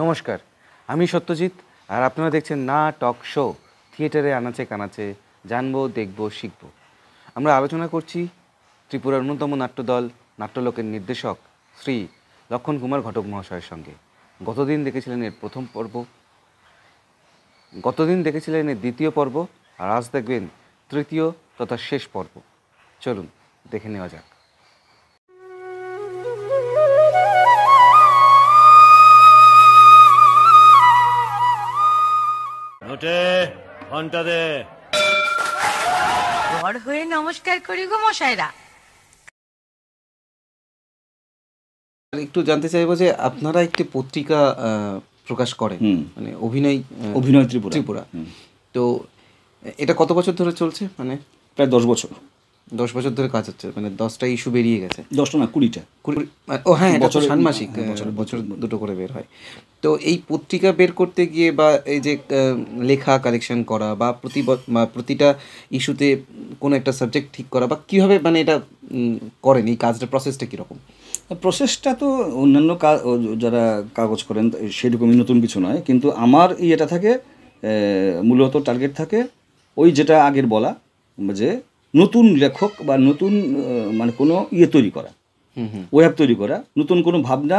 নমস্কার আমি সত্যজিৎ আর আপনারা দেখছেন না টক শো থিয়েটারে আনাচে কানাচে জানবো দেখব শিখব আমরা আলোচনা করছি ত্রিপুরার অন্যতম নাট্যদল নাট্যলোকের নির্দেশক শ্রী লক্ষণ কুমার ঘটক মহাশয়ের সঙ্গে গতদিন দেখেছিলেন এর প্রথম পর্ব গতদিন দেখেছিলেন এর দ্বিতীয় পর্ব আর আজ দেখবেন তৃতীয় তথা শেষ পর্ব চলুন দেখে নেওয়া যাক ঘন্টা দে হয়ে নমস্কার করি গো মশাইরা মানে একটু জানতে চাইবো যে আপনারা একটি পত্রিকা প্রকাশ করেন মানে অভিনয় অভিনয় ত্রিপুরা ত্রিপুরা তো এটা কত বছর ধরে চলছে মানে প্রায় দশ বছর দশ বছর ধরে কাজ হচ্ছে মানে দশটা ইস্যু বেরিয়ে গেছে দশটা না কুড়িটা কুড়ি মানে, ও হ্যাঁ, হ্যাঁ বছর ষান্মাসিক বছর দুটো করে বের হয় তো এই পত্রিকা বের করতে গিয়ে বা এই যে লেখা কালেকশন করা বা প্রতি প্রতিটা ইস্যুতে কোনো একটা সাবজেক্ট ঠিক করা বা কীভাবে মানে এটা করেন এই কাজটা প্রসেসটা কীরকম প্রসেসটা তো অন্যান্য যারা কাগজ করেন সেরকমই নতুন কিছু নয় কিন্তু আমার ইয়েটা থাকে মূলত টার্গেট থাকে ওই যেটা আগের বলা যে নতুন লেখক বা নতুন মানে কোনো ইয়ে তৈরি করা ওয়েব তৈরি করা নতুন কোনো ভাবনা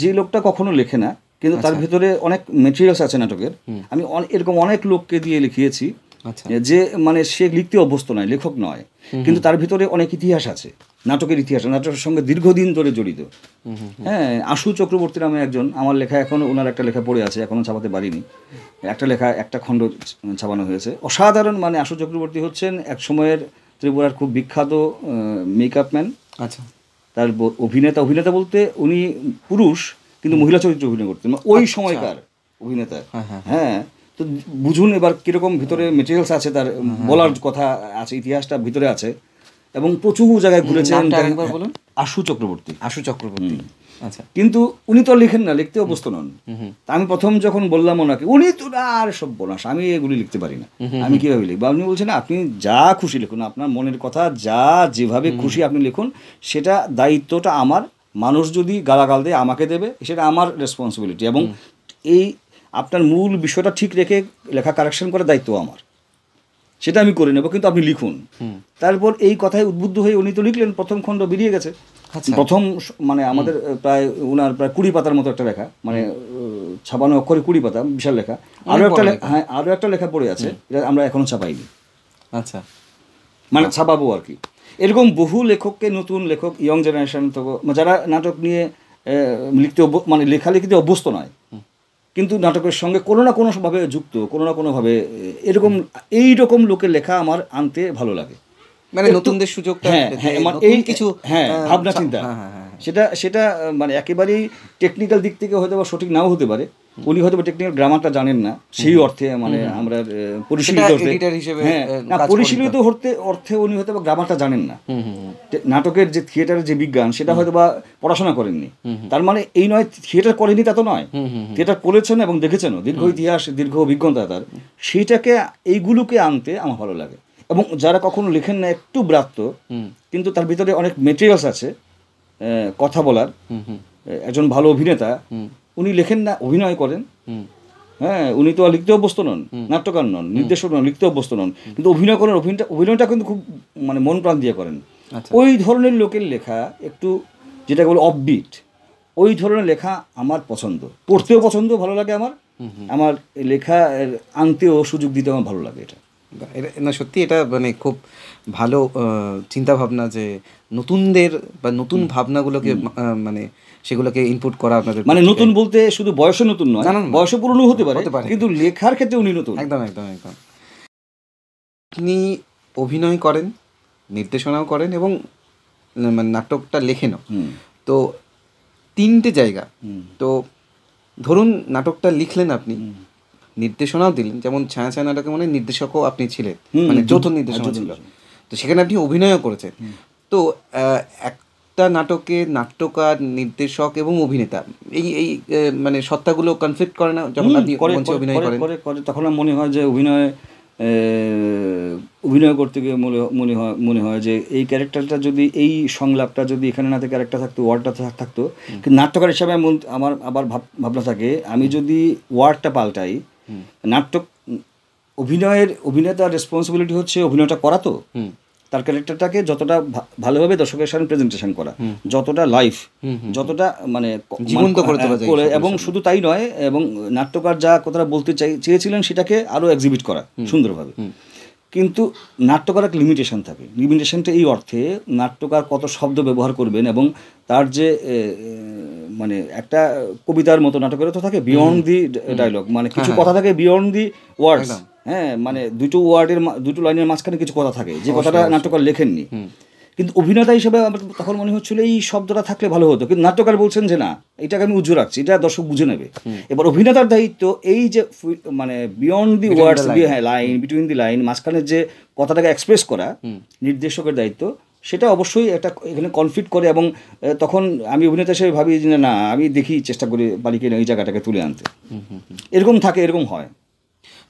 যে লোকটা কখনো লেখে না কিন্তু তার আচ্ছা। ভেতরে অনেক মেটেরিয়ালস আছে নাটকের আমি এরকম অনেক লোককে দিয়ে লিখিয়েছি আচ্ছা। যে মানে সে লিখতে অভ্যস্ত নয় লেখক নয় কিন্তু তার ভিতরে অনেক ইতিহাস আছে নাটকের ইতিহাস নাটকের সঙ্গে দীর্ঘদিন ধরে জড়িত হ্যাঁ আশু চক্রবর্তী নামে একজন আমার লেখা এখন ওনার একটা লেখা পড়ে আছে এখনও ছাপাতে পারিনি একটা লেখা একটা খণ্ড ছাপানো হয়েছে অসাধারণ মানে আশু চক্রবর্তী হচ্ছেন এক সময়ের ত্রিপুরার খুব বিখ্যাত মেকআপ ম্যান আচ্ছা তার অভিনেতা অভিনেতা বলতে উনি পুরুষ কিন্তু মহিলা চরিত্রে অভিনয় করতেন ওই আচ্ছা। সময়কার অভিনেতা হ্যাঁ, হ্যাঁ, হ্যাঁ।, হ্যাঁ তো বুঝুন এবার কীরকম ভিতরে মেটেরিয়ালস আছে তার বলার কথা আছে ইতিহাসটা ভিতরে আছে এবং প্রচুর জায়গায় ঘুরেছেন আশু চক্রবর্তী আশু চক্রবর্তী আচ্ছা কিন্তু উনি তো লিখেন না লিখতে অভ্যস্ত নন তা আমি প্রথম যখন বললাম ওনাকে উনি তো আর সব বলাস আমি এগুলি লিখতে পারি না আমি কীভাবে লিখবো আপনি বলছেন আপনি যা খুশি লিখুন আপনার মনের কথা যা যেভাবে খুশি আপনি লিখুন সেটা দায়িত্বটা আমার মানুষ যদি গালাগাল দেয় আমাকে দেবে সেটা আমার রেসপন্সিবিলিটি এবং এই আপনার মূল বিষয়টা ঠিক রেখে লেখা কারেকশন করার দায়িত্ব আমার সেটা আমি করে নেব কিন্তু আপনি লিখুন তারপর এই কথায় উদ্বুদ্ধ হয়ে উনি তো লিখলেন প্রথম খণ্ড বেরিয়ে গেছে আচ্ছা। প্রথম মানে আমাদের প্রায় ওনার প্রায় কুড়ি পাতার মতো একটা লেখা মানে ছাপানো অক্ষরে কুড়ি পাতা বিশাল লেখা আরও একটা হ্যাঁ আরও একটা লেখা পড়ে আছে এটা আমরা এখনও ছাপাইনি আচ্ছা মানে ছাপাবো আর কি এরকম বহু লেখককে নতুন লেখক ইয়ং জেনারেশন তো যারা নাটক নিয়ে লিখতে মানে লেখালেখিতে অভ্যস্ত নয় কিন্তু নাটকের সঙ্গে কোনো না কোনোভাবে যুক্ত কোনো না কোনোভাবে এরকম এই রকম লোকের লেখা আমার আনতে ভালো লাগে মানে নতুনদের সুযোগ হ্যাঁ হ্যাঁ এই কিছু হ্যাঁ ভাবনা চিন্তা হ্যাঁ, হ্যাঁ, হ্যাঁ, সেটা সেটা মানে একেবারেই টেকনিক্যাল দিক থেকে হয়তো বা সঠিক নাও হতে পারে উনি হয়তো টেকনিক্যাল গ্রামারটা জানেন না সেই অর্থে মানে আমরা পরিশীলিত হ্যাঁ না পরিশীলিত হতে অর্থে উনি হয়তো বা গ্রামারটা জানেন না নাটকের যে থিয়েটারের যে বিজ্ঞান সেটা হয়তো বা পড়াশোনা করেননি তার মানে এই নয় থিয়েটার করেনি তা তো নয় থিয়েটার করেছেন এবং দেখেছেন দীর্ঘ ইতিহাস দীর্ঘ অভিজ্ঞতা তার সেইটাকে এইগুলোকে আনতে আমার ভালো লাগে এবং যারা কখনো লেখেন না একটু ব্রাত্য কিন্তু তার ভিতরে অনেক মেটেরিয়ালস আছে কথা বলার একজন ভালো অভিনেতা উনি লেখেন না অভিনয় করেন হ্যাঁ উনি তো লিখতে অভ্যস্ত নন নাট্যকার নন নির্দেশক নন লিখতে অভ্যস্ত নন কিন্তু অভিনয় করেন অভিনয়টা অভিনয়টা কিন্তু খুব মানে মন প্রাণ দিয়ে করেন আচ্ছা। ওই ধরনের লোকের লেখা একটু যেটা বলে অফবিট ওই ধরনের লেখা আমার পছন্দ পড়তেও পছন্দ ভালো লাগে আমার আমার লেখা আনতেও সুযোগ দিতে আমার ভালো লাগে এটা না সত্যি এটা মানে খুব ভালো চিন্তা ভাবনা যে নতুনদের বা নতুন ভাবনাগুলোকে মানে সেগুলোকে ইনপুট করা আপনাদের মানে নতুন বলতে শুধু বয়সে নতুন নয় বয়সে পুরনো হতে পারে কিন্তু লেখার ক্ষেত্রে উনি নতুন একদম একদম একদম তিনি অভিনয় করেন নির্দেশনাও করেন এবং মানে নাটকটা লেখেনও তো তিনটে জায়গা তো ধরুন নাটকটা লিখলেন আপনি নির্দেশনাও দিলেন যেমন ছায়া ছায়া নাটকে মানে নির্দেশকও আপনি ছিলেন মানে যৌথ নির্দেশনা ছিল তো সেখানে আপনি অভিনয়ও করেছেন তো সত্তা নাটকে নাট্যকার নির্দেশক এবং অভিনেতা এই এই মানে সত্তাগুলো কনফ্লিক্ট করে না যখন আপনি মঞ্চে অভিনয় করেন করে তখন মনে হয় যে অভিনয় অভিনয় করতে গিয়ে মনে হয় মনে হয় যে এই ক্যারেক্টারটা যদি এই সংলাপটা যদি এখানে না ক্যারেক্টার থাকতো ওয়ার্ডটা থাকতো কিন্তু নাট্যকার হিসাবে আমার আবার ভাব ভাবনা থাকে আমি যদি ওয়ার্ডটা পাল্টাই নাট্য অভিনয়ের অভিনেতার রেসপন্সিবিলিটি হচ্ছে অভিনয়টা করা তো তার ক্যারেক্টারটাকে যতটা ভালোভাবে দর্শকের সামনে প্রেজেন্টেশন করা যতটা লাইফ যতটা মানে জীবন্ত মানে করে হ্যাঁ, এবং শুধু তাই নয় এবং নাট্যকার যা কথাটা বলতে চাই চেয়েছিলেন সেটাকে আরও এক্সিবিট করা সুন্দরভাবে কিন্তু নাট্যকার এক লিমিটেশন থাকে লিমিটেশনটা এই অর্থে নাট্যকার কত শব্দ ব্যবহার করবেন এবং তার যে মানে একটা কবিতার মতো নাটকের তো থাকে বিয়ন্ড দি ডায়লগ মানে কিছু হ্যাঁ। কথা থাকে বিয়ন্ড দি ওয়ার্ডস হ্যাঁ মানে দুটো ওয়ার্ডের দুটো লাইনের মাঝখানে কিছু কথা থাকে যে কথাটা নাট্যকার লেখেননি কিন্তু অভিনেতা হিসেবে আমার তখন মনে হচ্ছিল এই শব্দটা থাকলে ভালো হতো কিন্তু নাট্যকার বলছেন যে না এটাকে আমি উজ্জ্বল রাখছি এটা দর্শক বুঝে নেবে এবার অভিনেতার দায়িত্ব এই যে মানে বিয়ন্ড দি ওয়ার্ডস হ্যাঁ লাইন বিটুইন দি লাইন মাঝখানে যে কথাটাকে এক্সপ্রেস করা নির্দেশকের দায়িত্ব সেটা অবশ্যই একটা এখানে কনফ্লিক্ট করে এবং তখন আমি অভিনেতা হিসেবে ভাবি যে না আমি দেখি চেষ্টা করি বালিকে এই জায়গাটাকে তুলে আনতে এরকম থাকে এরকম হয়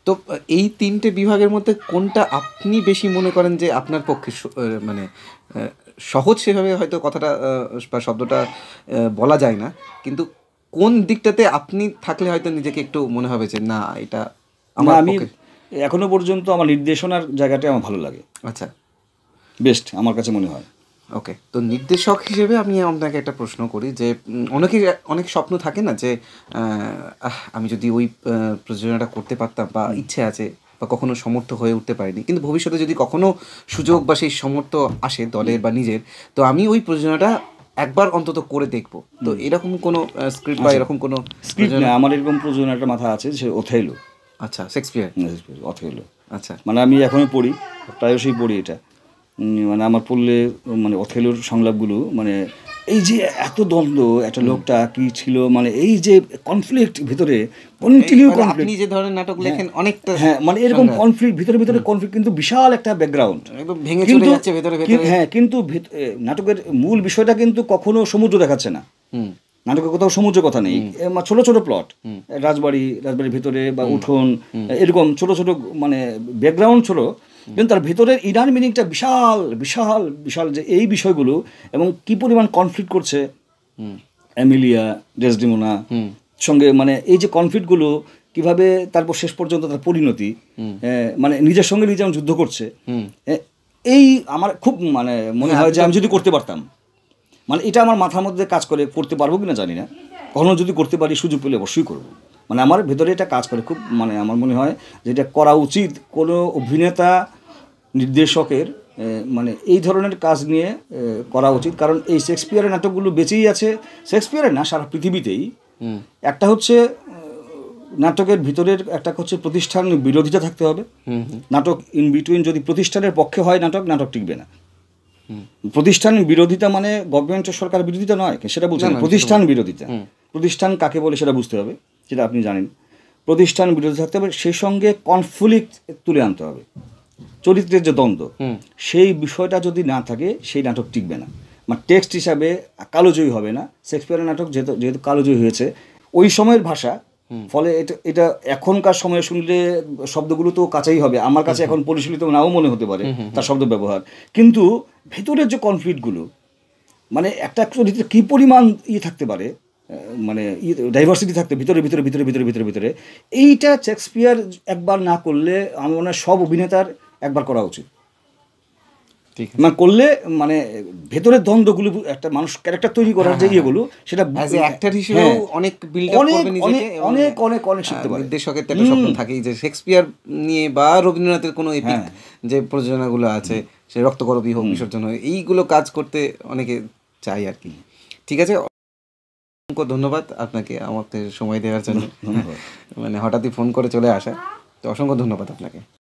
তো এই তিনটে বিভাগের মধ্যে কোনটা আপনি বেশি মনে করেন যে আপনার পক্ষে মানে সহজ সেভাবে হয়তো কথাটা বা শব্দটা বলা যায় না কিন্তু কোন দিকটাতে আপনি থাকলে হয়তো নিজেকে একটু মনে হবে যে না এটা আমার আমি এখনো পর্যন্ত আমার নির্দেশনার জায়গাটাই আমার ভালো লাগে আচ্ছা বেস্ট আমার কাছে মনে হয় ওকে তো নির্দেশক হিসেবে আমি আপনাকে একটা প্রশ্ন করি যে অনেকে অনেক স্বপ্ন থাকে না যে আমি যদি ওই প্রযোজনাটা করতে পারতাম বা ইচ্ছে আছে বা কখনো সমর্থ হয়ে উঠতে পারিনি কিন্তু ভবিষ্যতে যদি কখনো সুযোগ বা সেই সমর্থ আসে দলের বা নিজের তো আমি ওই প্রযোজনাটা একবার অন্তত করে দেখব তো এরকম কোনো স্ক্রিপ্ট বা আচ্ছা। এরকম কোনো স্ক্রিপ্ট না আমার এরকম প্রযোজনাটা মাথা আছে সে ওথেলো আচ্ছা শেক্সপিয়ার ওথেলো আচ্ছা মানে আমি এখনই পড়ি প্রায়শই পড়ি এটা মানে আমার পড়লে মানে অথেলোর সংলাপগুলো মানে এই যে এত দ্বন্দ্ব একটা লোকটা কি ছিল মানে এই যে কনফ্লিক্ট ভিতরে কন্টিনিউ মানে আপনি যে ধরনের নাটক হ্যাঁ। লেখেন অনেকটা হ্যাঁ মানে এরকম কনফ্লিক্ট ভিতরে ভিতরে কনফ্লিক্ট কিন্তু বিশাল একটা ব্যাকগ্রাউন্ড একদম ভেঙে চলে যাচ্ছে ভিতরে ভিতরে হ্যাঁ কিন্তু নাটকের মূল বিষয়টা কিন্তু কখনো সমুদ্র দেখাচ্ছে না নাটকের কোথাও সমুদ্র কথা নেই ছোট ছোট প্লট রাজবাড়ি রাজবাড়ির ভিতরে বা উঠোন এরকম ছোট ছোট মানে ব্যাকগ্রাউন্ড ছোট কিন্তু তার ভেতরের ইরান মিনিংটা বিশাল বিশাল বিশাল যে এই বিষয়গুলো এবং কি পরিমাণ কনফ্লিক্ট করছে অ্যামিলিয়া ডেসডিমোনা সঙ্গে মানে এই যে কনফ্লিক্টগুলো কিভাবে তারপর শেষ পর্যন্ত তার পরিণতি মানে নিজের সঙ্গে নিজে আমি যুদ্ধ করছে এই আমার খুব মানে মনে হয় যে আমি যদি করতে পারতাম মানে এটা আমার মাথার মধ্যে কাজ করে করতে পারবো কিনা জানি না কখনো যদি করতে পারি সুযোগ পেলে অবশ্যই করব মানে আমার ভেতরে এটা কাজ করে খুব মানে আমার মনে হয় যে এটা করা উচিত কোনো অভিনেতা নির্দেশকের মানে এই ধরনের কাজ নিয়ে করা উচিত কারণ এই শেক্সপিয়ারের নাটকগুলো বেঁচেই আছে শেক্সপিয়ারের না সারা পৃথিবীতেই একটা হচ্ছে নাটকের ভিতরের একটা হচ্ছে প্রতিষ্ঠান বিরোধিতা থাকতে হবে নাটক ইন বিটুইন যদি প্রতিষ্ঠানের পক্ষে হয় নাটক নাটক টিকবে না প্রতিষ্ঠান বিরোধিতা মানে গভর্নমেন্ট সরকার বিরোধিতা নয় সেটা বলছি প্রতিষ্ঠান বিরোধিতা প্রতিষ্ঠান কাকে বলে সেটা বুঝতে হবে যেটা আপনি জানেন প্রতিষ্ঠান বিরোধী থাকতে হবে সেই সঙ্গে কনফ্লিক্ট তুলে আনতে হবে চরিত্রের যে দ্বন্দ্ব সেই বিষয়টা যদি না থাকে সেই নাটক টিকবে না মানে টেক্সট হিসাবে কালোজয়ী হবে না শেক্সপিয়ারের নাটক যেহেতু যেহেতু কালোজয়ী হয়েছে ওই সময়ের ভাষা ফলে এটা এটা এখনকার সময়ে শুনলে শব্দগুলো তো কাছেই হবে আমার কাছে এখন পরিশীলিত নাও মনে হতে পারে তার শব্দ ব্যবহার কিন্তু ভেতরের যে কনফ্লিক্টগুলো মানে একটা চরিত্রে কী পরিমাণ ইয়ে থাকতে পারে মানে ডাইভার্সিটি থাকতে ভিতরে ভিতরে ভিতরে ভিতরে ভিতরে ভিতরে এইটা শেক্সপিয়ার একবার না করলে আমার মনে হয় সব অভিনেতার একবার করা উচিত না করলে মানে ভেতরের দ্বন্দ্বগুলো একটা মানুষ ক্যারেক্টার তৈরি করার যে হ্যাঁ, হ্যাঁ, ইয়েগুলো হ্যাঁ। সেটা অ্যাজ হিসেবে অনেক বিল্ড অনেক অনেক অনেক শিখতে পারে নির্দেশকের তো স্বপ্ন থাকেই যে শেক্সপিয়ার নিয়ে বা রবীন্দ্রনাথের কোনো এপিক যে প্রযোজনাগুলো আছে সে রক্তকরবী হোক বিসর্জন হোক এইগুলো কাজ করতে অনেকে চাই আর কি ঠিক আছে অসংখ্য ধন্যবাদ আপনাকে আমাকে সময় দেওয়ার জন্য মানে হঠাৎই ফোন করে চলে আসা তো অসংখ্য ধন্যবাদ আপনাকে